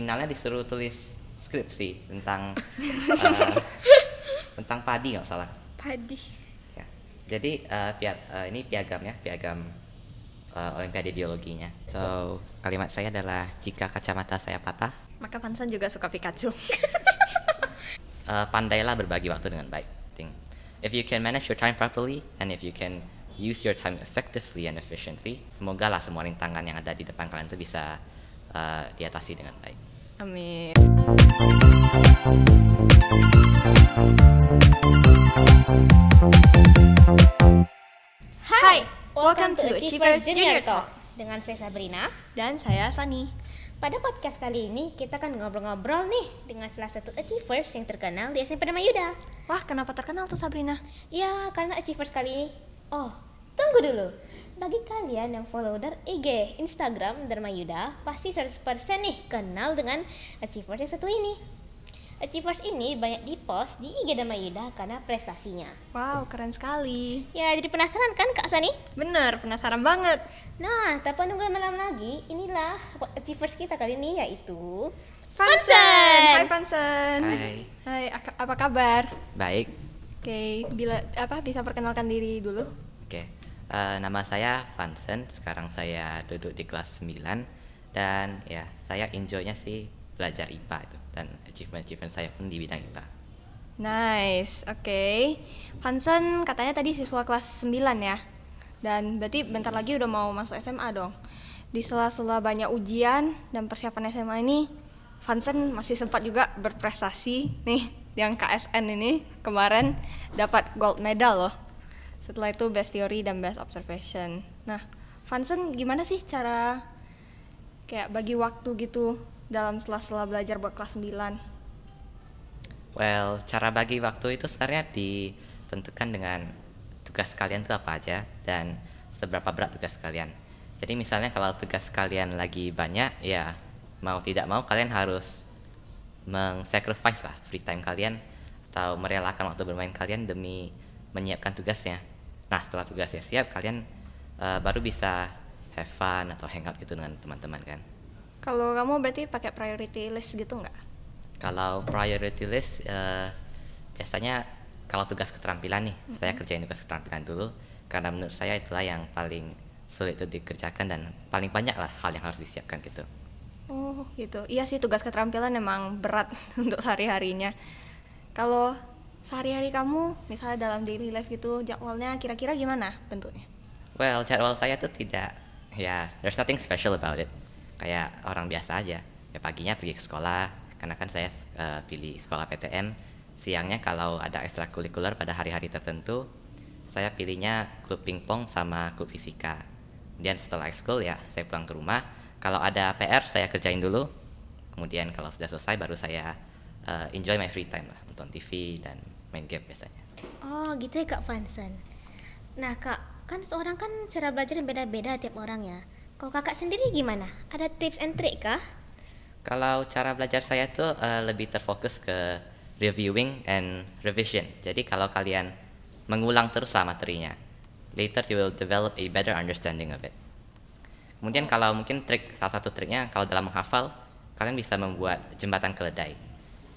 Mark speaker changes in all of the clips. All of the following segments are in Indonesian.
Speaker 1: finalnya disuruh tulis skripsi tentang uh, tentang padi nggak salah padi ya. jadi uh, pia, uh, ini piagamnya piagam uh, olimpiade biologinya so kalimat saya adalah jika kacamata saya patah
Speaker 2: maka Pansan juga suka Pikachu uh,
Speaker 1: pandailah berbagi waktu dengan baik think if you can manage your time properly and if you can use your time effectively and efficiently semoga lah semua rintangan yang ada di depan kalian itu bisa uh, diatasi dengan baik
Speaker 3: Amin. Hai, welcome to Achievers Junior Talk dengan saya Sabrina dan saya Sani. Pada podcast kali ini kita akan ngobrol-ngobrol nih dengan salah satu achievers yang terkenal di SMP Yuda. Wah, kenapa terkenal tuh Sabrina? Ya, karena achievers kali ini. Oh, tunggu dulu. Bagi kalian yang follow dari IG Instagram Dharma Yuda, pasti 100% nih kenal dengan Achievers yang satu ini. Achievers ini banyak dipost di IG Dharma Yuda karena prestasinya. Wow, keren sekali. Ya, jadi penasaran kan Kak Sani? Bener, penasaran banget. Nah, tanpa nunggu malam lagi, inilah Achievers kita kali ini yaitu... Fansen! Hai Fansen! Hai. Hai, apa kabar?
Speaker 1: Baik.
Speaker 2: Oke, okay, bila apa bisa perkenalkan diri dulu?
Speaker 1: Oke. Okay uh, nama saya Vansen, sekarang saya duduk di kelas 9 dan ya saya enjoynya sih belajar IPA itu dan achievement-achievement saya pun di bidang IPA.
Speaker 2: Nice, oke. Okay. Vansen katanya tadi siswa kelas 9 ya. Dan berarti bentar lagi udah mau masuk SMA dong. Di sela-sela banyak ujian dan persiapan SMA ini, Vansen masih sempat juga berprestasi nih yang KSN ini kemarin dapat gold medal loh setelah itu best theory dan best observation. Nah, Vansen gimana sih cara kayak bagi waktu gitu dalam sela-sela belajar buat kelas 9?
Speaker 1: Well, cara bagi waktu itu sebenarnya ditentukan dengan tugas kalian itu apa aja dan seberapa berat tugas kalian. Jadi misalnya kalau tugas kalian lagi banyak, ya mau tidak mau kalian harus meng-sacrifice lah free time kalian atau merelakan waktu bermain kalian demi menyiapkan tugasnya. Nah setelah tugasnya siap kalian uh, baru bisa have fun atau hangout gitu dengan teman-teman kan.
Speaker 2: Kalau kamu berarti pakai priority list gitu nggak?
Speaker 1: Kalau priority list uh, biasanya kalau tugas keterampilan nih, mm-hmm. saya kerjain tugas keterampilan dulu karena menurut saya itulah yang paling sulit itu dikerjakan dan paling banyak lah hal yang harus disiapkan gitu.
Speaker 2: Oh gitu, iya sih tugas keterampilan memang berat untuk hari harinya. Kalau sehari-hari kamu misalnya dalam daily life gitu jadwalnya kira-kira gimana bentuknya?
Speaker 1: Well, jadwal saya tuh tidak ya yeah, there's nothing special about it. Kayak orang biasa aja. Ya paginya pergi ke sekolah karena kan saya uh, pilih sekolah PTN. Siangnya kalau ada ekstrakurikuler pada hari-hari tertentu, saya pilihnya klub pingpong sama klub fisika. Kemudian setelah ekskul ya saya pulang ke rumah. Kalau ada PR saya kerjain dulu. Kemudian kalau sudah selesai baru saya uh, enjoy my free time lah nonton TV dan main game biasanya
Speaker 3: oh gitu ya kak Vincent. nah kak kan seorang kan cara belajar yang beda-beda tiap orang ya kalau kakak sendiri gimana ada tips and trick kah
Speaker 1: kalau cara belajar saya tuh uh, lebih terfokus ke reviewing and revision jadi kalau kalian mengulang terus lah materinya later you will develop a better understanding of it kemudian kalau mungkin trik salah satu triknya kalau dalam menghafal kalian bisa membuat jembatan keledai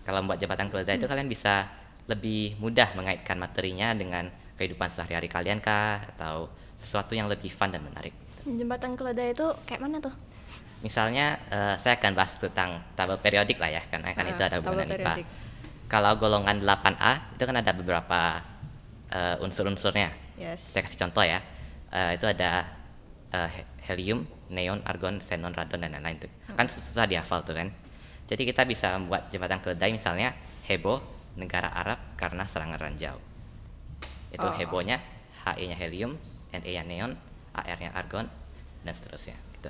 Speaker 1: kalau membuat jabatan keluarga itu hmm. kalian bisa lebih mudah mengaitkan materinya dengan kehidupan sehari-hari kalian kah atau sesuatu yang lebih fun dan menarik.
Speaker 2: Jembatan keledai itu kayak mana tuh?
Speaker 1: Misalnya uh, saya akan bahas tentang tabel periodik lah ya karena kan itu ah, ada hubungan IPA. Kalau golongan 8A itu kan ada beberapa uh, unsur-unsurnya. Yes. Saya kasih contoh ya. Uh, itu ada uh, helium, neon, argon, xenon, radon dan lain-lain tuh. Kan hmm. susah dihafal tuh kan. Jadi kita bisa membuat jembatan keledai misalnya heboh negara Arab karena serangan ranjau. Itu oh. Ah. hebohnya He-nya helium, Ne-nya neon, Ar-nya argon dan seterusnya gitu.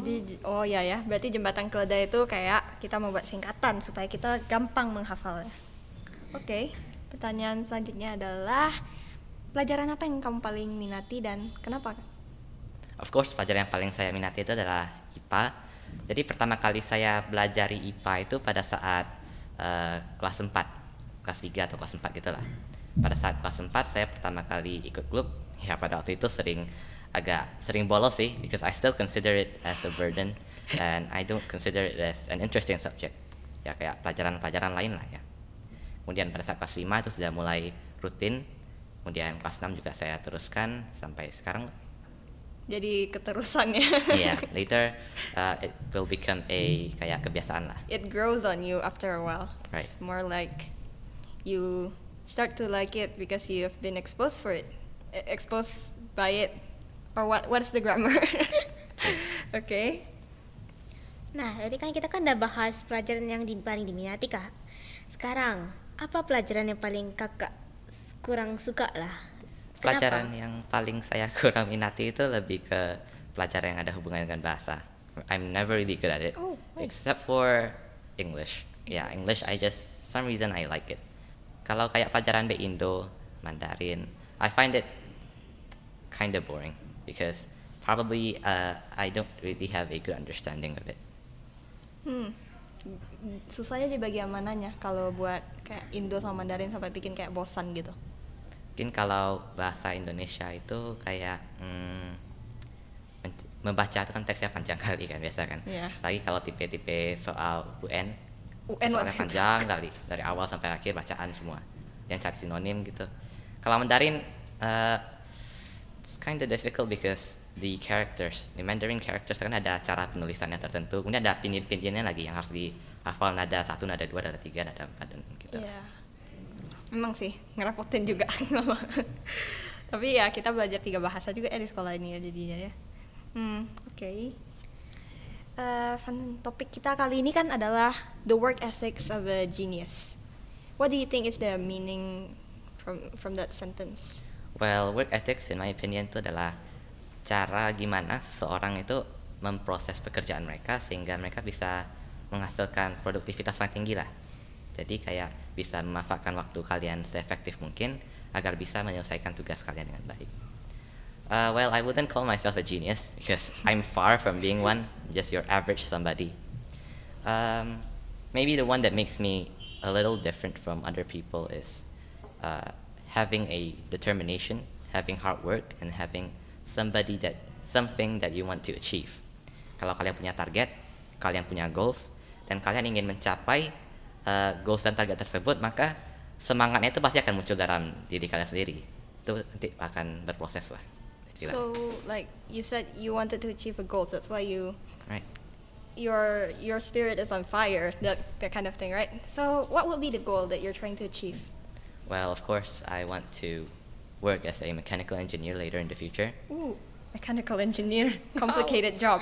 Speaker 2: Jadi oh ya ya, berarti jembatan keledai itu kayak kita membuat singkatan supaya kita gampang menghafalnya. Oke, okay. pertanyaan selanjutnya adalah pelajaran apa yang kamu paling minati dan kenapa?
Speaker 1: Of course, pelajaran yang paling saya minati itu adalah IPA jadi pertama kali saya belajar IPA itu pada saat uh, kelas 4, kelas 3 atau kelas 4 gitu lah. Pada saat kelas 4 saya pertama kali ikut klub, ya pada waktu itu sering agak sering bolos sih because I still consider it as a burden and I don't consider it as an interesting subject. Ya kayak pelajaran-pelajaran lain lah ya. Kemudian pada saat kelas 5 itu sudah mulai rutin. Kemudian kelas 6 juga saya teruskan sampai sekarang
Speaker 2: jadi keterusannya. Iya, yeah,
Speaker 1: later uh, it will become a kayak kebiasaan lah.
Speaker 2: It grows on you after a while. Right. It's more like you start to like it because you have been exposed for it, e-, exposed by it, or what? What's the grammar? Oke. okay.
Speaker 3: Nah, tadi kan kita kan udah bahas pelajaran yang di, paling diminati kak. Sekarang apa pelajaran yang paling kakak kurang suka lah
Speaker 1: pelajaran Kenapa? yang paling saya kurang minati itu lebih ke pelajaran yang ada hubungan dengan bahasa. I'm never really good at it, oh, except for English. Yeah, English I just some reason I like it. Kalau kayak pelajaran be Indo, Mandarin, I find it kind of boring because probably uh, I don't really have a good understanding of it.
Speaker 2: Hmm susahnya di bagian mananya kalau buat kayak Indo sama Mandarin sampai bikin kayak bosan gitu?
Speaker 1: mungkin kalau bahasa Indonesia itu kayak hmm, membaca itu kan teksnya panjang kali kan biasa kan yeah. lagi kalau tipe-tipe soal UN UN soalnya panjang itu. kali dari awal sampai akhir bacaan semua dan cari sinonim gitu kalau Mandarin uh, it's kind of difficult because the characters the Mandarin characters kan ada cara penulisannya tertentu kemudian ada pinyin-pinyinnya lagi yang harus dihafal nada satu nada dua nada tiga nada empat dan
Speaker 2: gitu yeah emang sih ngerepotin juga tapi ya kita belajar tiga bahasa juga eh, di sekolah ini ya jadinya ya hmm oke okay. uh, eh, topik kita kali ini kan adalah the work ethics of a genius what do you think is the meaning from from that sentence
Speaker 1: well work ethics in my opinion itu adalah cara gimana seseorang itu memproses pekerjaan mereka sehingga mereka bisa menghasilkan produktivitas yang tinggi lah jadi kayak bisa memanfaatkan waktu kalian seefektif mungkin agar bisa menyelesaikan tugas kalian dengan baik. Uh, well, I wouldn't call myself a genius because I'm far from being one, just your average somebody. Um, maybe the one that makes me a little different from other people is uh, having a determination, having hard work, and having somebody that something that you want to achieve. Kalau kalian punya target, kalian punya goals, dan kalian ingin mencapai uh, goals dan target tersebut maka semangatnya itu pasti akan muncul dalam diri kalian sendiri itu nanti akan berproses lah istilah.
Speaker 3: so
Speaker 2: like you said you wanted to achieve a goal that's why you right your your spirit is on fire that that kind of thing right so what would be the goal that you're trying to achieve
Speaker 1: well of course i want to work as a mechanical engineer later in the future
Speaker 2: Ooh, mechanical engineer complicated oh. job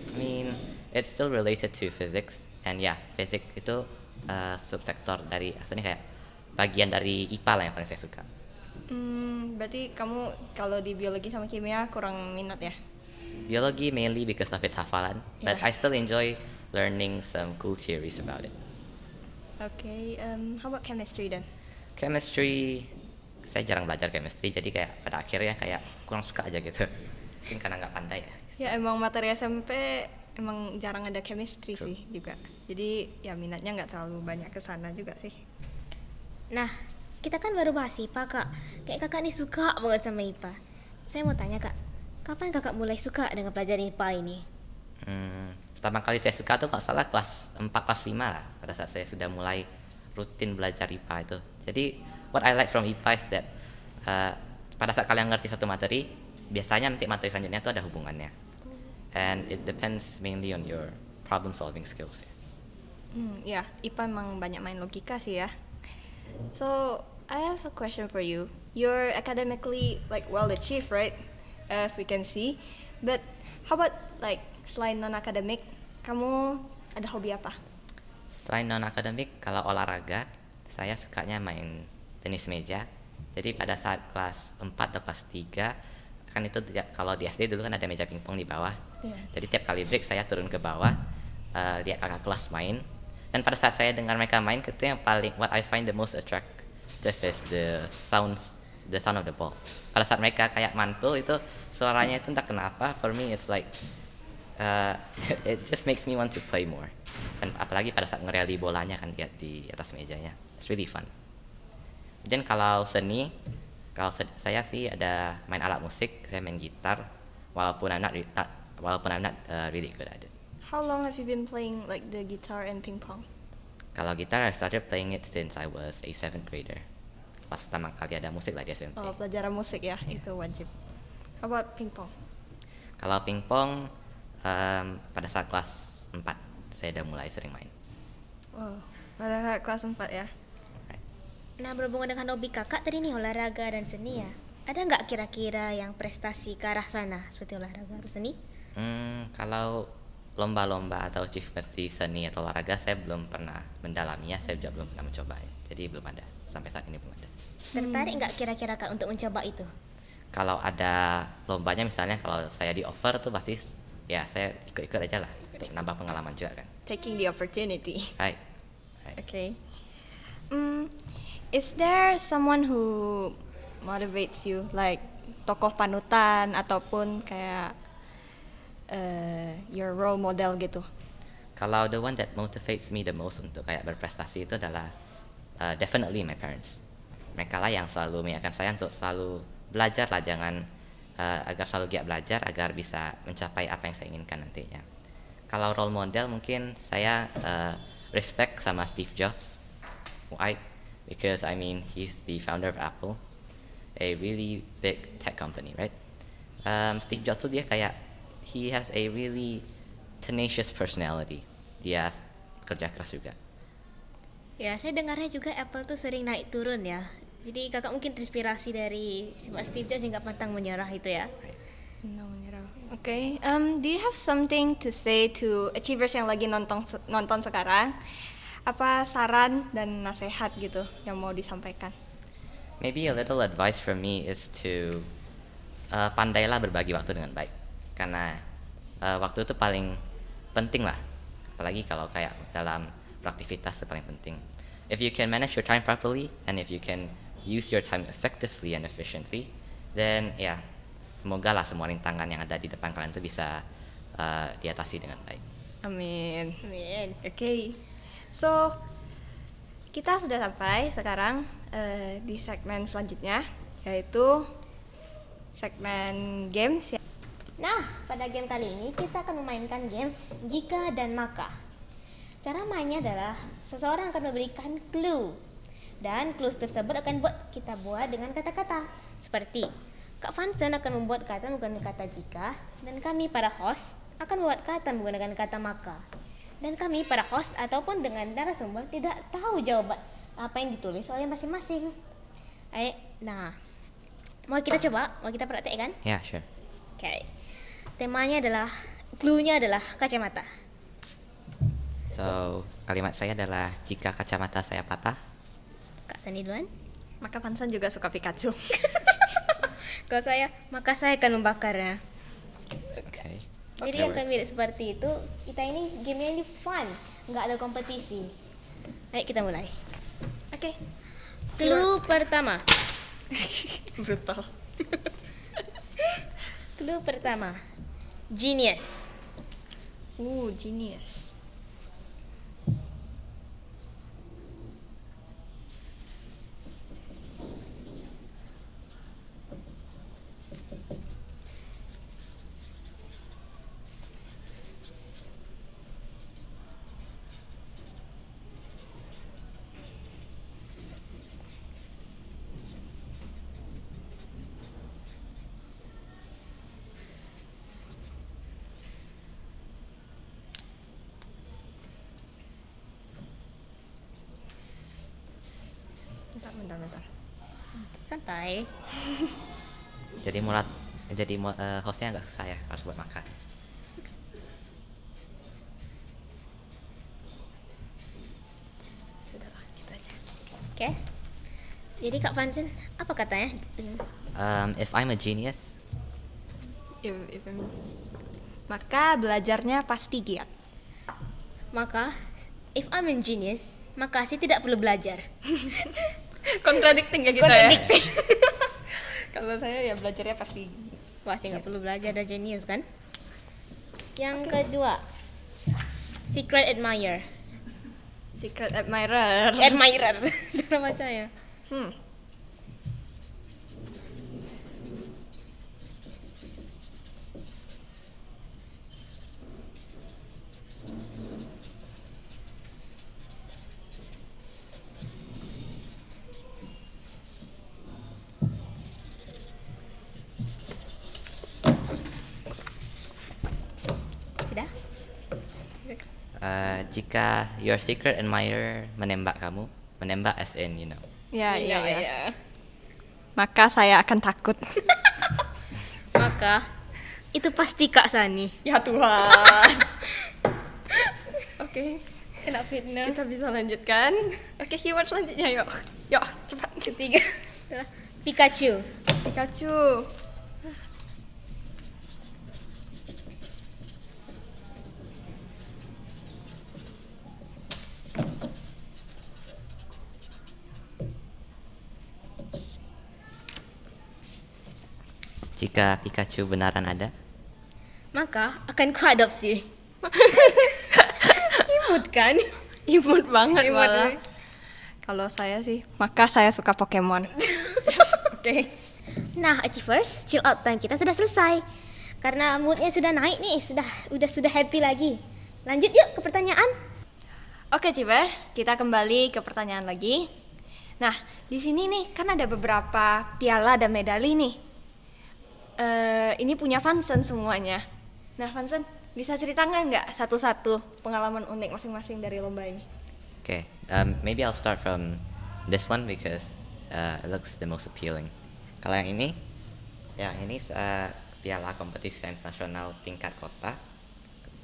Speaker 1: i mean it's still related to physics Dan ya fisik itu uh, subsektor dari asalnya kayak bagian dari IPA lah yang paling saya suka.
Speaker 2: Hmm, berarti kamu kalau di biologi sama kimia kurang minat ya?
Speaker 1: Biologi mainly because of its hafalan, yeah. but I still enjoy learning some cool theories about it.
Speaker 2: Okay, um, how about chemistry then?
Speaker 1: Chemistry, saya jarang belajar chemistry, jadi kayak pada akhirnya kayak kurang suka aja gitu. Mungkin karena nggak pandai ya.
Speaker 2: Ya emang materi SMP emang jarang ada chemistry True. sih juga jadi ya minatnya nggak terlalu banyak ke sana juga sih
Speaker 3: nah kita kan baru bahas IPA kak kayak kakak nih suka banget sama IPA saya mau tanya kak kapan kakak mulai suka dengan pelajaran IPA ini
Speaker 1: hmm, pertama kali saya suka tuh kalau salah kelas 4 kelas 5 lah pada saat saya sudah mulai rutin belajar IPA itu jadi what I like from IPA is that uh, pada saat kalian ngerti satu materi biasanya nanti materi selanjutnya itu ada hubungannya and it depends mainly on your problem solving skills.
Speaker 2: Hmm, Mm, ya, yeah, IPA memang banyak main logika sih ya. So I have a question for you. You're academically like well achieved, right? As we can see. But how about like selain non academic, kamu ada hobi apa?
Speaker 1: Selain non academic, kalau olahraga, saya sukanya main tenis meja. Jadi pada saat kelas 4 atau kelas 3 kan itu kalau di SD dulu kan ada meja pingpong di bawah Iya. Jadi tiap kali break saya turun ke bawah uh, lihat kakak kelas main. Dan pada saat saya dengar mereka main, itu yang paling what I find the most attract is the sounds, the sound of the ball. Pada saat mereka kayak mantul itu suaranya itu entah kenapa for me it's like uh, it just makes me want to play more. Dan apalagi pada saat ngereli bolanya kan lihat di atas mejanya. It's really fun. Dan kalau seni, kalau saya sih ada main alat musik, saya main gitar, walaupun anak not, walaupun I'm not uh, really good at it.
Speaker 2: How long have you been playing like the guitar and ping pong?
Speaker 1: Kalau gitar, I started playing it since I was a seventh grader. Pas pertama kali ada musik lah di SMP.
Speaker 2: Oh, pelajaran musik ya, yeah. itu wajib. How about ping pong?
Speaker 1: Kalau ping pong, um, pada saat kelas 4 saya udah mulai sering main.
Speaker 3: Oh, pada saat kelas 4 ya. Nah, berhubungan dengan hobi kakak tadi nih olahraga dan seni hmm. ya ada nggak kira-kira yang prestasi ke arah sana seperti olahraga atau seni?
Speaker 1: Hmm, kalau lomba-lomba atau achievement di seni atau olahraga saya belum pernah mendalaminya, saya juga belum pernah mencoba. Ya. Jadi belum ada sampai saat ini belum ada.
Speaker 3: Tertarik nggak kira-kira kak untuk mencoba itu?
Speaker 1: Kalau ada lombanya misalnya kalau saya di offer tuh pasti ya saya ikut-ikut aja lah untuk nambah pengalaman juga kan.
Speaker 2: Taking the opportunity. Hai. Oke. Okay. Hmm, is there someone who motivates you like tokoh panutan ataupun kayak uh, your role model gitu
Speaker 1: kalau the one that motivates me the most untuk kayak berprestasi itu adalah uh, definitely my parents mereka lah yang selalu mengingatkan saya untuk selalu belajar lah jangan uh, agar selalu giat belajar agar bisa mencapai apa yang saya inginkan nantinya kalau role model mungkin saya uh, respect sama Steve Jobs why because I mean he's the founder of Apple a really big tech company, right? Um, Steve Jobs tuh dia kayak he has a really tenacious personality. Dia kerja keras juga.
Speaker 3: Ya, saya dengarnya juga Apple tuh sering naik turun ya. Jadi kakak mungkin terinspirasi dari si Mas Steve Jobs yang gak pantang menyerah itu ya.
Speaker 2: No menyerah. Oke, okay. um, do you have something to say to achievers yang lagi nonton nonton sekarang? Apa saran dan nasihat gitu yang mau
Speaker 3: disampaikan?
Speaker 1: maybe a little advice from me is to uh, eh, pandailah berbagi waktu dengan baik karena uh, waktu itu paling penting lah apalagi kalau kayak dalam beraktivitas itu paling penting if you can manage your time properly and if you can use your time effectively and efficiently then ya yeah, semoga lah semua rintangan yang ada di depan kalian itu bisa uh, diatasi dengan baik
Speaker 2: amin amin oke okay. so kita sudah sampai sekarang uh, di segmen selanjutnya yaitu segmen games ya.
Speaker 3: Nah, pada game kali ini kita akan memainkan game jika dan maka. Cara mainnya adalah seseorang akan memberikan clue dan clue tersebut akan buat kita buat dengan kata-kata seperti Kak Fansen akan membuat kata menggunakan kata jika dan kami para host akan membuat kata menggunakan kata maka dan kami para host ataupun dengan narasumber tidak tahu jawaban apa yang ditulis oleh masing-masing. eh Nah, mau kita coba, mau kita praktek kan? Ya, yeah, sure. Oke. Okay. Temanya adalah, clue-nya adalah kacamata.
Speaker 1: So, kalimat saya adalah jika kacamata saya patah.
Speaker 3: Kak Sandi duluan. Maka Pansan juga suka Pikachu. Kalau saya, maka saya akan membakarnya.
Speaker 1: Oke. Okay. Jadi yang kami
Speaker 3: lihat seperti itu, kita ini game yang ini fun, enggak ada kompetisi. Baik, kita mulai. Okey. Clue pertama. Brutal. Clue pertama. Genius. Oh genius.
Speaker 2: bentar bentar santai
Speaker 1: jadi mulat jadi uh, hostnya nggak ya harus buat makan gitu
Speaker 3: Oke. Okay. Jadi Kak Pancen, apa katanya?
Speaker 1: Um, if I'm a genius.
Speaker 3: If, if I'm Maka
Speaker 2: belajarnya pasti giat.
Speaker 3: Maka if I'm a genius, maka sih tidak perlu belajar. Contradicting ya kita Contradicting. ya. Kalau saya ya belajarnya pasti. Wah, sih nggak ya. perlu belajar ada genius kan? Yang okay. kedua, secret admirer.
Speaker 2: Secret admirer.
Speaker 3: Admirer, cara bacanya.
Speaker 2: Hmm
Speaker 1: jika your secret admirer menembak kamu, menembak SN, you know.
Speaker 2: Ya, iya, Ya. ya. Iya. Maka saya akan takut.
Speaker 3: Maka itu pasti Kak Sani. Ya Tuhan.
Speaker 2: Oke. okay. Kena fitnah. Kita bisa lanjutkan. Oke, okay, keyword selanjutnya yuk. Yuk,
Speaker 3: cepat. Ketiga. Pikachu. Pikachu.
Speaker 1: Jika Pikachu benaran ada,
Speaker 3: maka akan kuadopsi. imut kan? Imut banget imut malah. Ya. Kalau saya sih,
Speaker 1: maka
Speaker 2: saya suka Pokemon. Oke.
Speaker 3: Okay. Nah, Achievers, chill out time kita sudah selesai. Karena moodnya sudah naik nih, sudah udah sudah happy lagi. Lanjut yuk ke pertanyaan.
Speaker 2: Oke, Achievers, kita kembali ke pertanyaan lagi. Nah, di sini nih kan ada beberapa piala dan medali nih. Eh, ini punya Vansen semuanya. Nah, Vansen bisa ceritakan nggak satu-satu pengalaman unik masing-masing dari lomba ini?
Speaker 1: Oke, okay. um, maybe I'll start from this one because uh, it looks the most appealing. Kalau yang ini, yang ini uh, piala kompetisi sains nasional tingkat kota.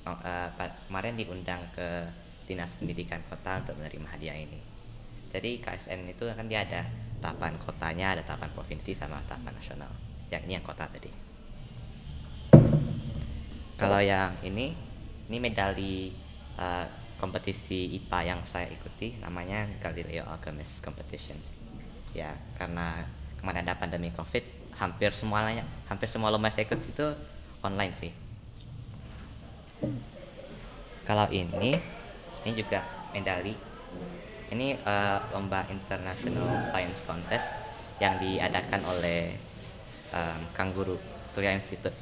Speaker 1: Oh, uh, kemarin diundang ke dinas pendidikan kota untuk menerima hadiah ini. Jadi KSN itu kan dia ada tahapan kotanya, ada tahapan provinsi sama tahapan nasional yang ini yang kota tadi kalau yang ini ini medali uh, kompetisi IPA yang saya ikuti namanya Galileo Alchemist Competition ya karena kemarin ada pandemi COVID hampir semuanya hampir semua lomba saya ikut itu online sih kalau ini ini juga medali ini uh, lomba international science contest yang diadakan oleh um, Kangguru Surya Institute.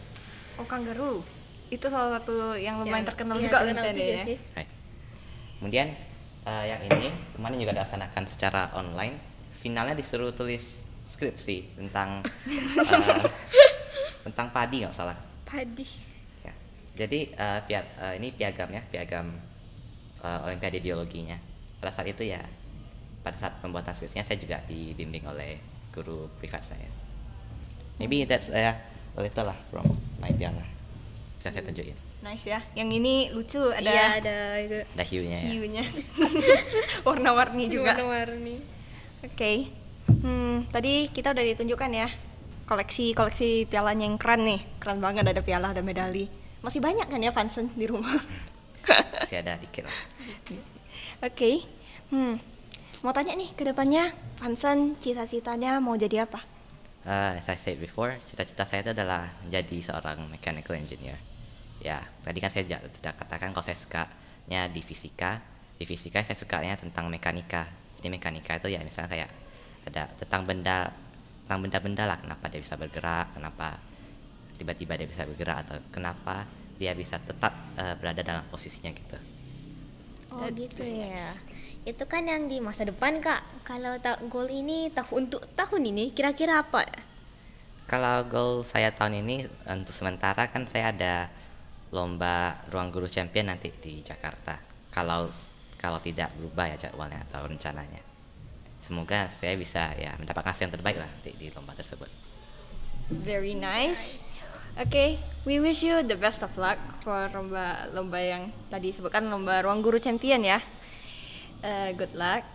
Speaker 2: Oh Kangguru, itu salah satu yang lumayan yang, terkenal ya, juga terkenal ya. Sih.
Speaker 1: Kemudian uh, yang ini kemarin juga dilaksanakan secara online. Finalnya disuruh tulis skripsi tentang uh, tentang padi nggak salah. Padi. Ya. Jadi uh, eh, piag uh, ini piagamnya, piagam uh, Olimpiade Biologinya. Pada saat itu ya, pada saat pembuatan skripsinya saya juga dibimbing oleh guru privat saya maybe that's uh, a little lah from my piala bisa saya tunjukin
Speaker 2: nice ya yang ini lucu ada iya, ada itu ada hiunya hiunya warna-warni juga
Speaker 3: warna-warni
Speaker 2: oke okay. hmm tadi kita udah ditunjukkan ya koleksi koleksi pialanya yang keren nih keren banget ada piala ada medali masih banyak kan ya Vansen di rumah
Speaker 1: masih ada dikit lah
Speaker 2: oke okay. hmm mau tanya nih kedepannya Vansen cita-citanya mau jadi apa
Speaker 1: uh, as I said before, cita-cita saya itu adalah menjadi seorang mechanical engineer. Ya, tadi kan saya sudah katakan kalau saya sukanya di fisika. Di fisika saya sukanya tentang mekanika. Jadi mekanika itu ya misalnya kayak ada tentang benda tentang benda-benda lah kenapa dia bisa bergerak, kenapa tiba-tiba dia bisa bergerak atau kenapa dia bisa tetap uh, berada dalam posisinya gitu.
Speaker 3: Oh gitu ya itu kan yang di masa depan kak kalau tak goal ini tahun untuk tahun ini kira-kira apa ya
Speaker 1: kalau goal saya tahun ini untuk sementara kan saya ada lomba ruang guru champion nanti di Jakarta kalau kalau tidak berubah ya jadwalnya atau rencananya semoga saya bisa ya mendapatkan hasil yang terbaik lah nanti di lomba tersebut
Speaker 2: very nice okay, we wish you the best of luck for lomba lomba yang tadi sebutkan lomba ruang guru champion ya Eh, good luck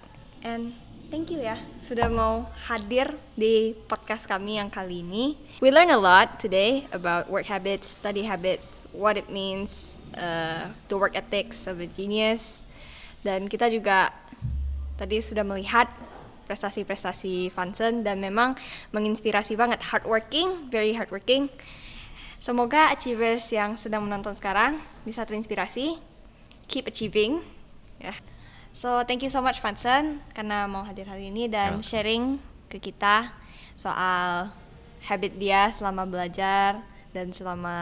Speaker 2: and thank you ya sudah mau hadir di podcast kami yang kali ini. We learn a lot today about work habits, study habits, what it means, uh, eh, to work ethics of a genius, dan kita juga tadi sudah melihat prestasi-prestasi Vansen dan memang menginspirasi banget hardworking, very hardworking. Semoga achievers yang sedang menonton sekarang bisa terinspirasi, keep achieving, ya. Yeah. So thank you so much Fansen, karena mau hadir hari ini dan yeah. sharing ke kita soal habit dia selama belajar dan selama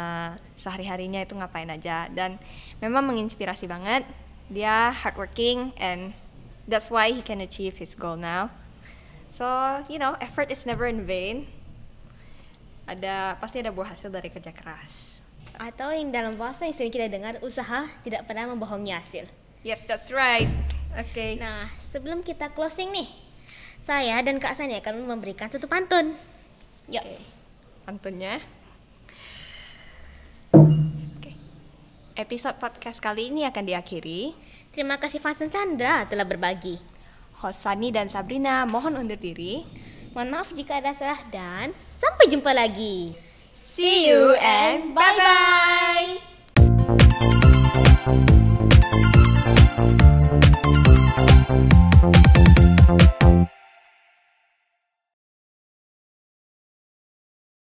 Speaker 2: sehari-harinya itu ngapain aja dan memang menginspirasi banget dia hardworking and that's why he can achieve his goal now so you know effort is never in vain ada pasti ada buah hasil dari kerja keras
Speaker 3: atau yang dalam bahasa yang sering kita dengar usaha tidak pernah membohongi hasil yes that's right Oke. Okay. Nah, sebelum kita closing nih, saya dan Kak Sani akan memberikan satu pantun. Yuk. Okay.
Speaker 2: Pantunnya. Okay. Episode podcast kali ini akan diakhiri.
Speaker 3: Terima kasih Fasen Chandra telah berbagi. Hosani dan Sabrina mohon undur diri. Mohon maaf jika ada salah dan sampai jumpa lagi. See you and bye-bye.